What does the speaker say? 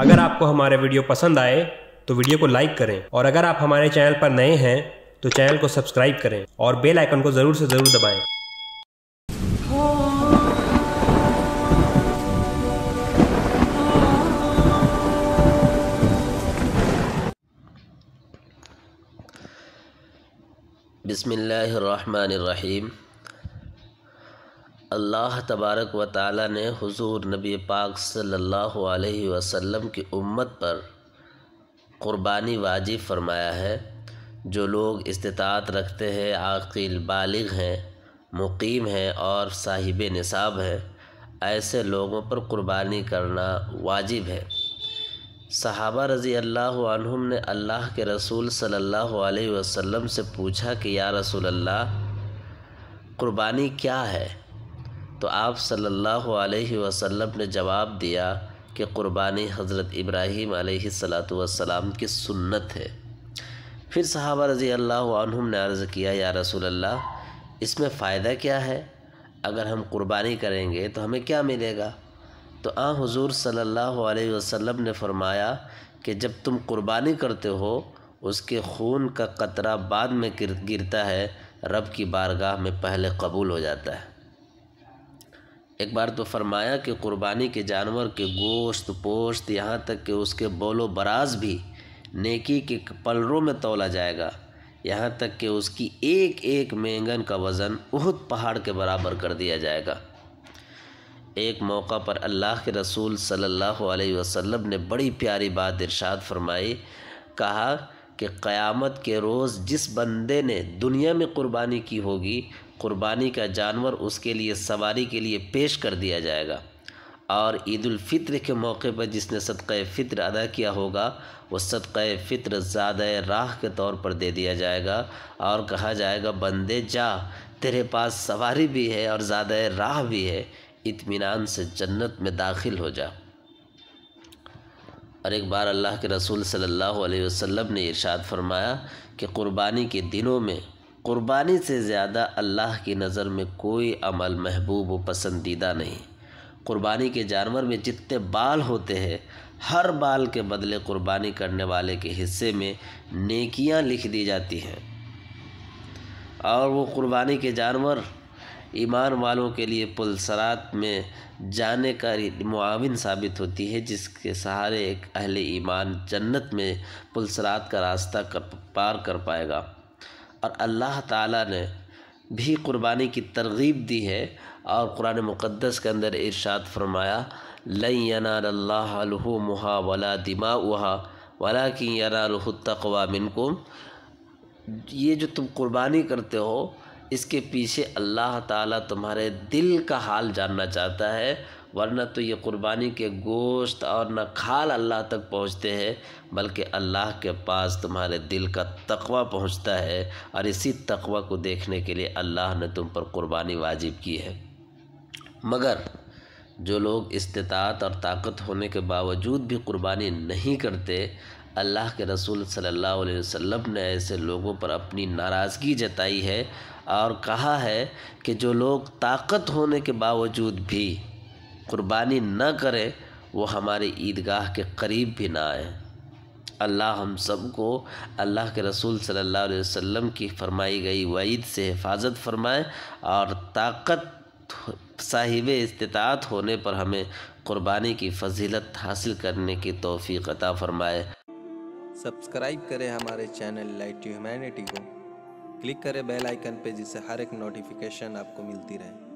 अगर आपको हमारे वीडियो पसंद आए तो वीडियो को लाइक करें और अगर आप हमारे चैनल पर नए हैं तो चैनल को सब्सक्राइब करें और बेल आइकन को ज़रूर से ज़रूर दबाएं। बिस्मिल्लाहिर्रहमानिर्रहीम अल्लाह तबारक व ताली ने हुजूर नबी पाक सल्लल्लाहु अलैहि वसल्लम की उम्मत पर क़ुरबानी वाजिब फ़रमाया है जो लोग इस्तात रखते हैं आकिल बालिग हैं मुकीम हैं और साहिब निसाब हैं ऐसे लोगों पर क़ुरबानी करना वाजिब है सहाबा रज़ी अल्लाह ने अल्लाह के रसूल सल्लल्लाहु अलैहि वसल्लम से पूछा कि या रसूल अल्लाह क़ुरबानी क्या है तो आप सल्लल्लाहु अलैहि वसल्लम ने जवाब दिया कि कुर्बानी हज़रत इब्राहीम सलाम की सुन्नत है फिर सहाबा रज़ी अल्लाह ने अर्ज़ किया या रसूल अल्लाह इसमें फ़ायदा क्या है अगर हम कुर्बानी करेंगे तो हमें क्या मिलेगा तो आ हुजूर सल्लल्लाहु अलैहि वसल्लम ने फरमाया कि जब तुम कुर्बानी करते हो उसके खून का कतरा बाद में गिरता है रब की बारगाह में पहले कबूल हो जाता है एक बार तो फरमाया कि कुर्बानी के जानवर के गोश्त पोश्त यहाँ तक कि उसके बोलो बराज भी नेकी के पलरों में तोला जाएगा यहाँ तक कि उसकी एक एक मेंगन का वज़न बहुत पहाड़ के बराबर कर दिया जाएगा एक मौका पर अल्लाह के रसूल सल्लल्लाहु अलैहि वसल्लम ने बड़ी प्यारी बात इरशाद फरमाई कहा कि क़यामत के रोज़ जिस बंदे ने दुनिया में क़ुरबानी की होगी कुर्बानी का जानवर उसके लिए सवारी के लिए पेश कर दिया जाएगा और ईदालफ़ित्र के मौके पर जिसने सदक़ फ़ितर अदा किया होगा वो सदक़ फ़ितर ज़्यादा राह के तौर पर दे दिया जाएगा और कहा जाएगा बंदे जा तेरे पास सवारी भी है और ज़्यादा राह भी है इत्मीनान से जन्नत में दाखिल हो जा और एक बार अल्लाह के रसूल सल्लल्लाहु अलैहि वसल्लम ने इरशाद फरमाया कि कुर्बानी के दिनों में क़ुरबानी से ज़्यादा अल्लाह की नज़र में कोई अमल महबूब व पसंदीदा नहीं क़ुरबानी के जानवर में जितने बाल होते हैं हर बाल के बदले क़ुरबानी करने वाले के हिस्से में नेकियां लिख दी जाती हैं और वो क़ुरबानी के जानवर ईमान वालों के लिए पुलसरात में जाने का मुआविन साबित होती है जिसके सहारे एक अहले ईमान जन्नत में पुलसरात का रास्ता कर पार कर पाएगा और अल्लाह ताला ने भी कुर्बानी की तरगीब दी है और कुरान मुक़दस के अंदर इरशाद फरमाया लनाल्लाहु मुहा वला दिमा उहा वला कि तकवा मिनकुम ये जो तुम कुर्बानी करते हो इसके पीछे अल्लाह ताला तुम्हारे दिल का हाल जानना चाहता है वरना तो ये क़ुरबानी के गोश्त और न खाल अल्लाह तक पहुँचते हैं बल्कि अल्लाह के पास तुम्हारे दिल का तकवा पहुँचता है और इसी तकवा को देखने के लिए अल्लाह ने तुम पर क़ुरबानी वाजिब की है मगर जो लोग इस्तात और ताकत होने के बावजूद भी क़ुरबानी नहीं करते अल्लाह के रसूल सल्लल्लाहु अलैहि वसल्लम ने ऐसे लोगों पर अपनी नाराज़गी जताई है और कहा है कि जो लोग ताकत होने के बावजूद भी कुर्बानी न करे वो हमारे ईदगाह के करीब भी ना आए अल्लाह हम सब को अल्लाह के रसूल सल्लल्लाहु अलैहि वसल्लम की फरमाई गई वईद से हिफाजत फरमाए और ताकत साहिब इस्तात होने पर हमें क़ुरबानी की फजीलत हासिल करने की तोफ़ी अता फरमाए सब्सक्राइब करें हमारे चैनल लाइट ह्यूमैनिटी को क्लिक करें बेल आइकन पे जिससे हर एक नोटिफिकेशन आपको मिलती रहे